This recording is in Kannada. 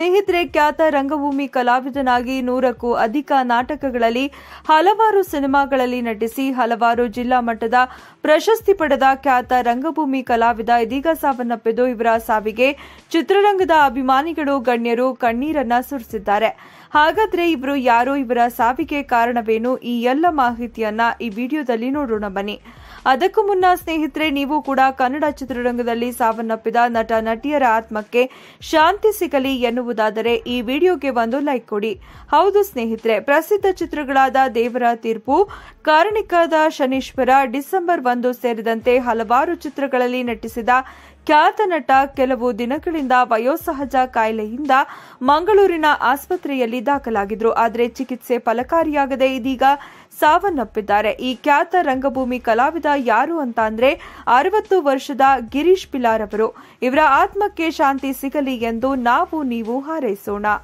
ಸ್ನೇಹಿತರೆ ಖ್ಯಾತ ರಂಗಭೂಮಿ ಕಲಾವಿದನಾಗಿ ನೂರಕ್ಕೂ ಅಧಿಕ ನಾಟಕಗಳಲ್ಲಿ ಹಲವಾರು ಸಿನಿಮಾಗಳಲ್ಲಿ ನಟಿಸಿ ಹಲವಾರು ಜಿಲ್ಲಾ ಮಟ್ಟದ ಪ್ರಶಸ್ತಿ ಪಡೆದ ಖ್ಯಾತ ರಂಗಭೂಮಿ ಕಲಾವಿದ ಇದೀಗ ಸಾವನ್ನಪ್ಪಿದ್ದು ಇವರ ಸಾವಿಗೆ ಚಿತ್ರರಂಗದ ಅಭಿಮಾನಿಗಳು ಗಣ್ಯರು ಕಣ್ಣೀರನ್ನ ಸುರಿಸಿದ್ದಾರೆ ಹಾಗಾದ್ರೆ ಇವರು ಯಾರು ಇವರ ಸಾವಿಗೆ ಕಾರಣವೇನು ಈ ಎಲ್ಲ ಮಾಹಿತಿಯನ್ನ ಈ ವಿಡಿಯೋದಲ್ಲಿ ನೋಡೋಣ ಬನ್ನಿ ಅದಕ್ಕೂ ಮುನ್ನ ಸ್ನೇಹಿತರೆ ನೀವು ಕೂಡ ಕನ್ನಡ ಚಿತ್ರರಂಗದಲ್ಲಿ ಸಾವನ್ನಪ್ಪಿದ ನಟ ನಟಿಯರ ಆತ್ಮಕ್ಕೆ ಶಾಂತಿ ಸಿಗಲಿ ಎನ್ನುವ ನೋಡುವುದಾದರೆ ಈ ವಿಡಿಯೋಗೆ ಒಂದು ಲೈಕ್ ಕೊಡಿ ಹೌದು ಸ್ನೇಹಿತರೆ ಪ್ರಸಿದ್ಧ ಚಿತ್ರಗಳಾದ ದೇವರ ತೀರ್ಪು ಕಾರಣಿಕದ ಶನೀಶ್ವರ ಡಿಸೆಂಬರ್ ಒಂದು ಸೇರಿದಂತೆ ಹಲವಾರು ಚಿತ್ರಗಳಲ್ಲಿ ನಟಿಸಿದ ಖ್ಯಾತ ನಟ ಕೆಲವು ದಿನಗಳಿಂದ ವಯೋಸಹಜ ಕಾಯಿಲೆಯಿಂದ ಮಂಗಳೂರಿನ ಆಸ್ಪತ್ರೆಯಲ್ಲಿ ದಾಖಲಾಗಿದ್ರು ಆದರೆ ಚಿಕಿತ್ಸೆ ಫಲಕಾರಿಯಾಗದೆ ಇದೀಗ ಸಾವನ್ನಪ್ಪಿದ್ದಾರೆ ಈ ಖ್ಯಾತ ರಂಗಭೂಮಿ ಕಲಾವಿದ ಯಾರು ಅಂತ ಅಂದ್ರೆ ಅರವತ್ತು ವರ್ಷದ ಗಿರೀಶ್ ಪಿಲಾರ್ ಅವರು ಇವರ ಆತ್ಮಕ್ಕೆ ಶಾಂತಿ ಸಿಗಲಿ ಎಂದು ನಾವು ನೀವು ಹಾರೈಸೋಣ